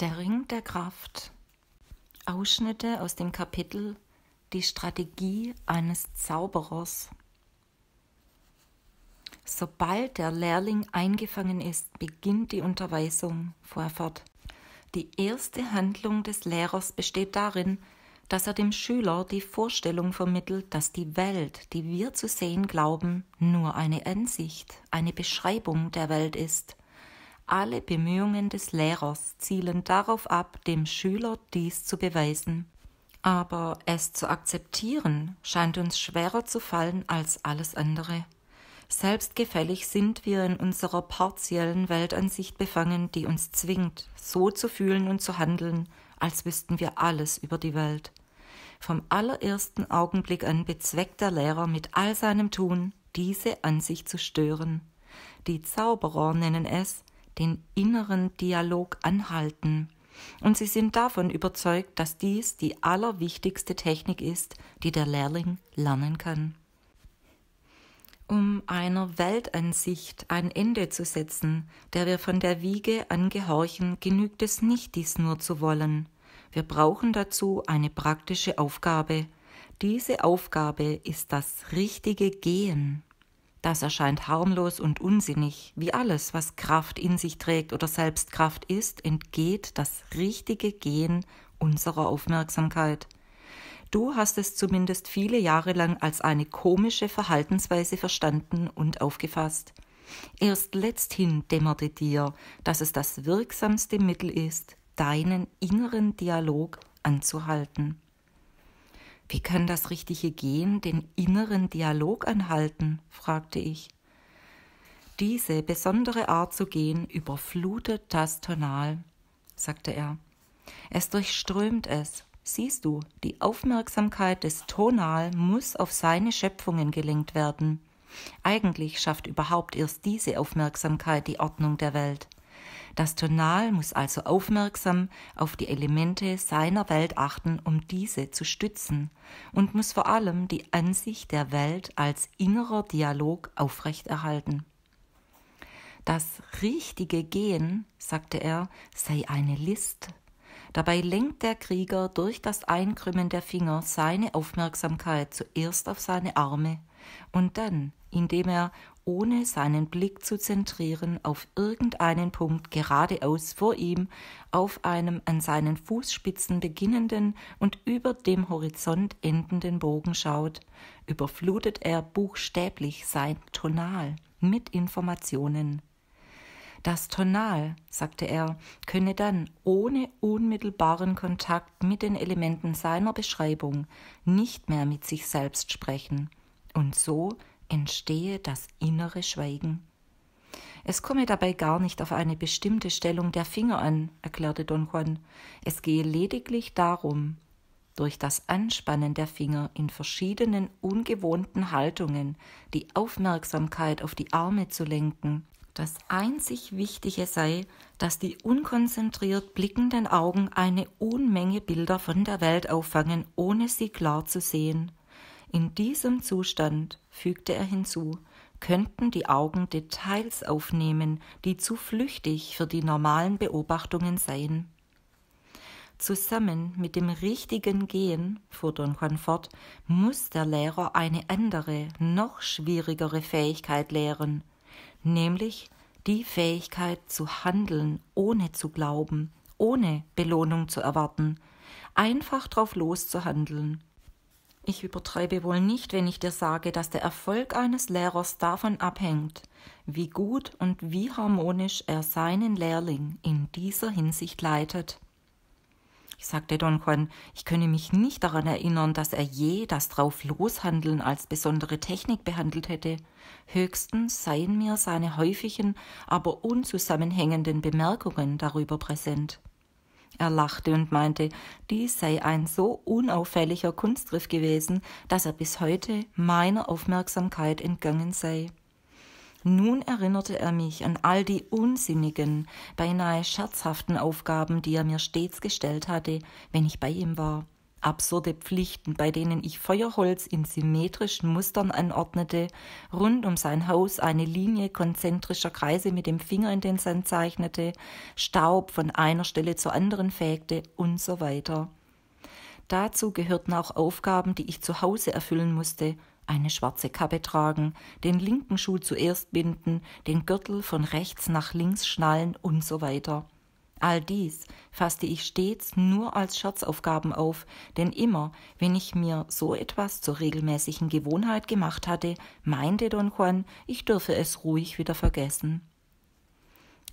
Der Ring der Kraft. Ausschnitte aus dem Kapitel Die Strategie eines Zauberers. Sobald der Lehrling eingefangen ist, beginnt die Unterweisung, fuhr er fort. Die erste Handlung des Lehrers besteht darin, dass er dem Schüler die Vorstellung vermittelt, dass die Welt, die wir zu sehen glauben, nur eine Ansicht, eine Beschreibung der Welt ist – alle Bemühungen des Lehrers zielen darauf ab, dem Schüler dies zu beweisen. Aber es zu akzeptieren scheint uns schwerer zu fallen als alles andere. Selbstgefällig sind wir in unserer partiellen Weltansicht befangen, die uns zwingt, so zu fühlen und zu handeln, als wüssten wir alles über die Welt. Vom allerersten Augenblick an bezweckt der Lehrer mit all seinem Tun, diese Ansicht zu stören. Die Zauberer nennen es den inneren Dialog anhalten. Und sie sind davon überzeugt, dass dies die allerwichtigste Technik ist, die der Lehrling lernen kann. Um einer Weltansicht ein Ende zu setzen, der wir von der Wiege angehorchen, genügt es nicht, dies nur zu wollen. Wir brauchen dazu eine praktische Aufgabe. Diese Aufgabe ist das richtige Gehen. Das erscheint harmlos und unsinnig, wie alles, was Kraft in sich trägt oder selbst Kraft ist, entgeht das richtige Gehen unserer Aufmerksamkeit. Du hast es zumindest viele Jahre lang als eine komische Verhaltensweise verstanden und aufgefasst. Erst letzthin dämmerte dir, dass es das wirksamste Mittel ist, deinen inneren Dialog anzuhalten. Wie kann das richtige Gehen den inneren Dialog anhalten? fragte ich. Diese besondere Art zu gehen überflutet das Tonal, sagte er. Es durchströmt es. Siehst du, die Aufmerksamkeit des Tonal muss auf seine Schöpfungen gelenkt werden. Eigentlich schafft überhaupt erst diese Aufmerksamkeit die Ordnung der Welt. Das Tonal muss also aufmerksam auf die Elemente seiner Welt achten, um diese zu stützen und muss vor allem die Ansicht der Welt als innerer Dialog aufrechterhalten. Das richtige Gehen, sagte er, sei eine List. Dabei lenkt der Krieger durch das Einkrümmen der Finger seine Aufmerksamkeit zuerst auf seine Arme und dann, indem er ohne seinen Blick zu zentrieren, auf irgendeinen Punkt geradeaus vor ihm, auf einem an seinen Fußspitzen beginnenden und über dem Horizont endenden Bogen schaut, überflutet er buchstäblich sein Tonal mit Informationen. Das Tonal, sagte er, könne dann ohne unmittelbaren Kontakt mit den Elementen seiner Beschreibung nicht mehr mit sich selbst sprechen. Und so entstehe das innere Schweigen. Es komme dabei gar nicht auf eine bestimmte Stellung der Finger an, erklärte Don Juan. Es gehe lediglich darum, durch das Anspannen der Finger in verschiedenen ungewohnten Haltungen die Aufmerksamkeit auf die Arme zu lenken. Das einzig Wichtige sei, dass die unkonzentriert blickenden Augen eine Unmenge Bilder von der Welt auffangen, ohne sie klar zu sehen. In diesem Zustand, fügte er hinzu, könnten die Augen Details aufnehmen, die zu flüchtig für die normalen Beobachtungen seien. Zusammen mit dem richtigen Gehen, fuhr Don Juan fort, muss der Lehrer eine andere, noch schwierigere Fähigkeit lehren, nämlich die Fähigkeit zu handeln, ohne zu glauben, ohne Belohnung zu erwarten, einfach drauf loszuhandeln, ich übertreibe wohl nicht, wenn ich dir sage, dass der Erfolg eines Lehrers davon abhängt, wie gut und wie harmonisch er seinen Lehrling in dieser Hinsicht leitet. Ich sagte Don Juan, ich könne mich nicht daran erinnern, dass er je das Draufloshandeln als besondere Technik behandelt hätte. Höchstens seien mir seine häufigen, aber unzusammenhängenden Bemerkungen darüber präsent. Er lachte und meinte, dies sei ein so unauffälliger Kunstgriff gewesen, dass er bis heute meiner Aufmerksamkeit entgangen sei. Nun erinnerte er mich an all die unsinnigen, beinahe scherzhaften Aufgaben, die er mir stets gestellt hatte, wenn ich bei ihm war absurde Pflichten, bei denen ich Feuerholz in symmetrischen Mustern anordnete, rund um sein Haus eine Linie konzentrischer Kreise mit dem Finger in den Sand zeichnete, Staub von einer Stelle zur anderen fegte und so weiter. Dazu gehörten auch Aufgaben, die ich zu Hause erfüllen musste, eine schwarze Kappe tragen, den linken Schuh zuerst binden, den Gürtel von rechts nach links schnallen und so weiter. All dies fasste ich stets nur als Scherzaufgaben auf, denn immer, wenn ich mir so etwas zur regelmäßigen Gewohnheit gemacht hatte, meinte Don Juan, ich dürfe es ruhig wieder vergessen.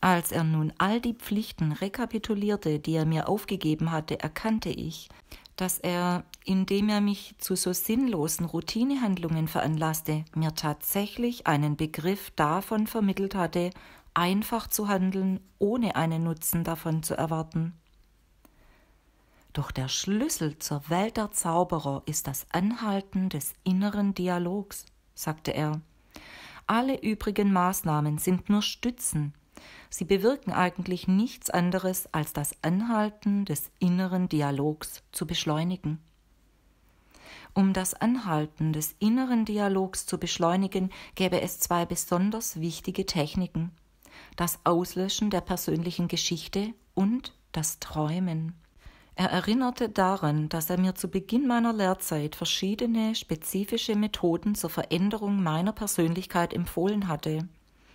Als er nun all die Pflichten rekapitulierte, die er mir aufgegeben hatte, erkannte ich, dass er, indem er mich zu so sinnlosen Routinehandlungen veranlasste, mir tatsächlich einen Begriff davon vermittelt hatte, einfach zu handeln, ohne einen Nutzen davon zu erwarten. Doch der Schlüssel zur Welt der Zauberer ist das Anhalten des inneren Dialogs, sagte er. Alle übrigen Maßnahmen sind nur Stützen. Sie bewirken eigentlich nichts anderes, als das Anhalten des inneren Dialogs zu beschleunigen. Um das Anhalten des inneren Dialogs zu beschleunigen, gäbe es zwei besonders wichtige Techniken das Auslöschen der persönlichen Geschichte und das Träumen. Er erinnerte daran, dass er mir zu Beginn meiner Lehrzeit verschiedene spezifische Methoden zur Veränderung meiner Persönlichkeit empfohlen hatte.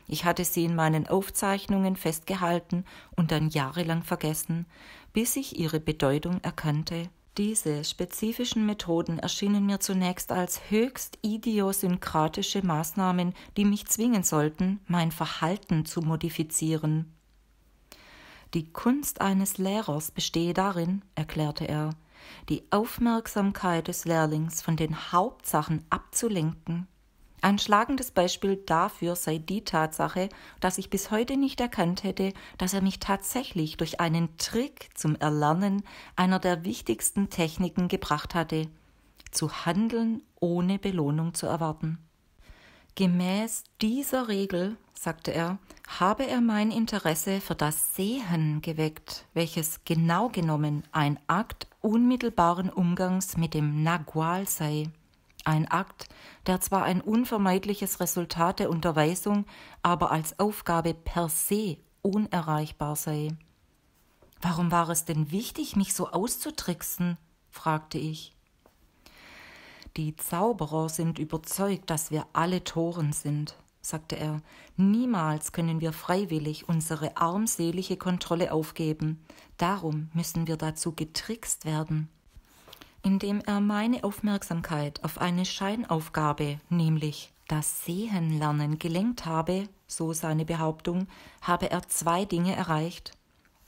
Ich hatte sie in meinen Aufzeichnungen festgehalten und dann jahrelang vergessen, bis ich ihre Bedeutung erkannte. Diese spezifischen Methoden erschienen mir zunächst als höchst idiosynkratische Maßnahmen, die mich zwingen sollten, mein Verhalten zu modifizieren. Die Kunst eines Lehrers bestehe darin, erklärte er, die Aufmerksamkeit des Lehrlings von den Hauptsachen abzulenken, ein schlagendes Beispiel dafür sei die Tatsache, dass ich bis heute nicht erkannt hätte, dass er mich tatsächlich durch einen Trick zum Erlernen einer der wichtigsten Techniken gebracht hatte, zu handeln, ohne Belohnung zu erwarten. Gemäß dieser Regel, sagte er, habe er mein Interesse für das Sehen geweckt, welches genau genommen ein Akt unmittelbaren Umgangs mit dem Nagual sei ein Akt, der zwar ein unvermeidliches Resultat der Unterweisung, aber als Aufgabe per se unerreichbar sei. Warum war es denn wichtig, mich so auszutricksen? fragte ich. Die Zauberer sind überzeugt, dass wir alle Toren sind, sagte er. Niemals können wir freiwillig unsere armselige Kontrolle aufgeben. Darum müssen wir dazu getrickst werden indem er meine Aufmerksamkeit auf eine Scheinaufgabe, nämlich das Sehenlernen, gelenkt habe, so seine Behauptung, habe er zwei Dinge erreicht.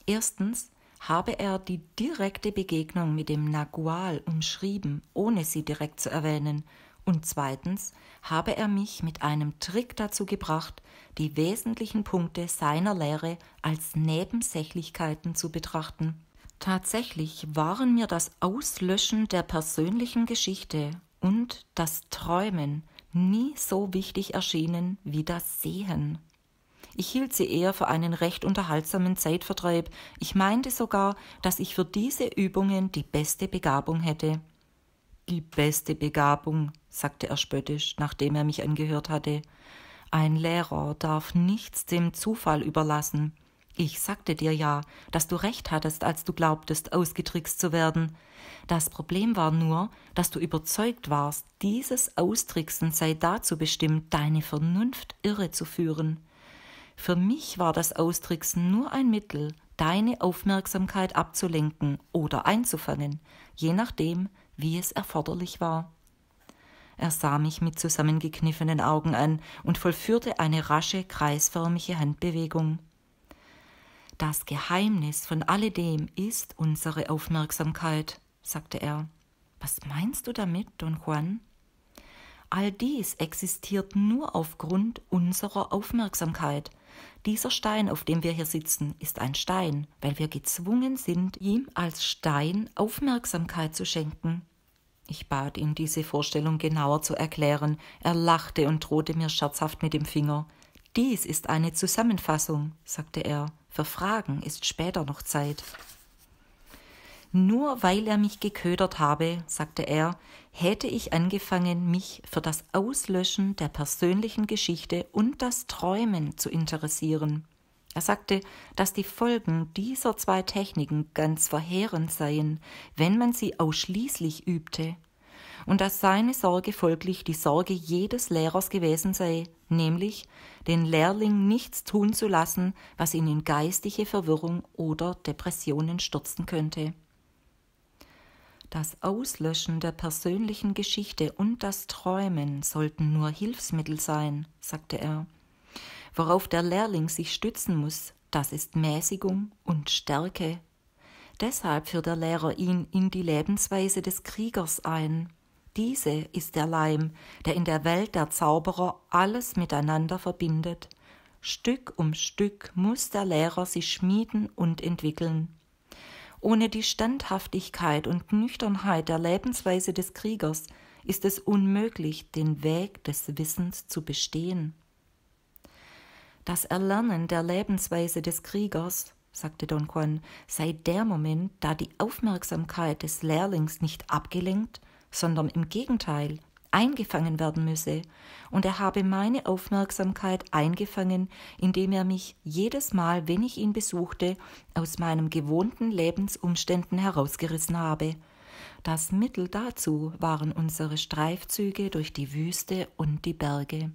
Erstens habe er die direkte Begegnung mit dem Nagual umschrieben, ohne sie direkt zu erwähnen, und zweitens habe er mich mit einem Trick dazu gebracht, die wesentlichen Punkte seiner Lehre als Nebensächlichkeiten zu betrachten. Tatsächlich waren mir das Auslöschen der persönlichen Geschichte und das Träumen nie so wichtig erschienen wie das Sehen. Ich hielt sie eher für einen recht unterhaltsamen Zeitvertreib. Ich meinte sogar, dass ich für diese Übungen die beste Begabung hätte. Die beste Begabung, sagte er spöttisch, nachdem er mich angehört hatte. Ein Lehrer darf nichts dem Zufall überlassen. Ich sagte dir ja, dass du recht hattest, als du glaubtest, ausgetrickst zu werden. Das Problem war nur, dass du überzeugt warst, dieses Austricksen sei dazu bestimmt, deine Vernunft irre zu führen. Für mich war das Austricksen nur ein Mittel, deine Aufmerksamkeit abzulenken oder einzufangen, je nachdem, wie es erforderlich war. Er sah mich mit zusammengekniffenen Augen an und vollführte eine rasche, kreisförmige Handbewegung. Das Geheimnis von alledem ist unsere Aufmerksamkeit, sagte er. Was meinst du damit, Don Juan? All dies existiert nur aufgrund unserer Aufmerksamkeit. Dieser Stein, auf dem wir hier sitzen, ist ein Stein, weil wir gezwungen sind, ihm als Stein Aufmerksamkeit zu schenken. Ich bat ihn, diese Vorstellung genauer zu erklären. Er lachte und drohte mir scherzhaft mit dem Finger. Dies ist eine Zusammenfassung, sagte er. Für Fragen ist später noch Zeit. Nur weil er mich geködert habe, sagte er, hätte ich angefangen, mich für das Auslöschen der persönlichen Geschichte und das Träumen zu interessieren. Er sagte, dass die Folgen dieser zwei Techniken ganz verheerend seien, wenn man sie ausschließlich übte und dass seine Sorge folglich die Sorge jedes Lehrers gewesen sei, nämlich den Lehrling nichts tun zu lassen, was ihn in geistige Verwirrung oder Depressionen stürzen könnte. Das Auslöschen der persönlichen Geschichte und das Träumen sollten nur Hilfsmittel sein, sagte er. Worauf der Lehrling sich stützen muss, das ist Mäßigung und Stärke. Deshalb führt der Lehrer ihn in die Lebensweise des Kriegers ein. Diese ist der Leim, der in der Welt der Zauberer alles miteinander verbindet. Stück um Stück muss der Lehrer sich schmieden und entwickeln. Ohne die Standhaftigkeit und Nüchternheit der Lebensweise des Kriegers ist es unmöglich, den Weg des Wissens zu bestehen. Das Erlernen der Lebensweise des Kriegers, sagte Don Juan, sei der Moment, da die Aufmerksamkeit des Lehrlings nicht abgelenkt, sondern im Gegenteil eingefangen werden müsse, und er habe meine Aufmerksamkeit eingefangen, indem er mich jedes Mal, wenn ich ihn besuchte, aus meinen gewohnten Lebensumständen herausgerissen habe. Das Mittel dazu waren unsere Streifzüge durch die Wüste und die Berge.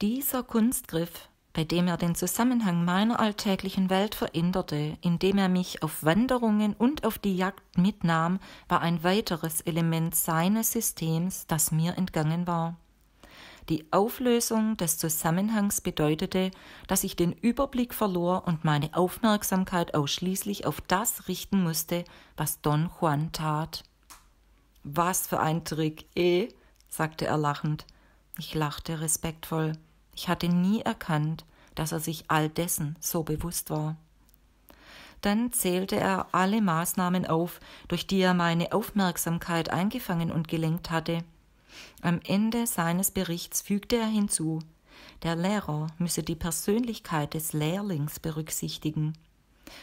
Dieser Kunstgriff bei dem er den Zusammenhang meiner alltäglichen Welt veränderte, indem er mich auf Wanderungen und auf die Jagd mitnahm, war ein weiteres Element seines Systems, das mir entgangen war. Die Auflösung des Zusammenhangs bedeutete, dass ich den Überblick verlor und meine Aufmerksamkeit ausschließlich auf das richten musste, was Don Juan tat. Was für ein Trick, eh? sagte er lachend. Ich lachte respektvoll. Ich hatte nie erkannt, dass er sich all dessen so bewusst war. Dann zählte er alle Maßnahmen auf, durch die er meine Aufmerksamkeit eingefangen und gelenkt hatte. Am Ende seines Berichts fügte er hinzu, der Lehrer müsse die Persönlichkeit des Lehrlings berücksichtigen.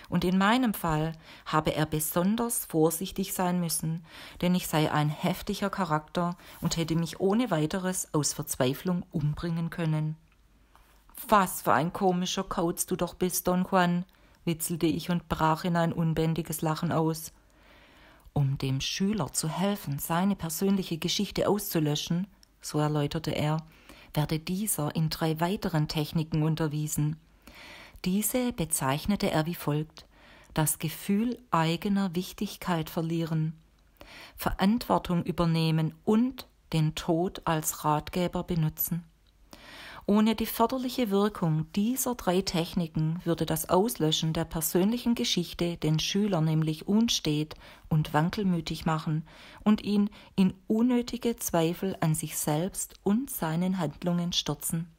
Und in meinem Fall habe er besonders vorsichtig sein müssen, denn ich sei ein heftiger Charakter und hätte mich ohne weiteres aus Verzweiflung umbringen können. Was für ein komischer Kauz du doch bist, Don Juan, witzelte ich und brach in ein unbändiges Lachen aus. Um dem Schüler zu helfen, seine persönliche Geschichte auszulöschen, so erläuterte er, werde dieser in drei weiteren Techniken unterwiesen. Diese bezeichnete er wie folgt das Gefühl eigener Wichtigkeit verlieren, Verantwortung übernehmen und den Tod als Ratgeber benutzen. Ohne die förderliche Wirkung dieser drei Techniken würde das Auslöschen der persönlichen Geschichte den Schüler nämlich unstet und wankelmütig machen und ihn in unnötige Zweifel an sich selbst und seinen Handlungen stürzen.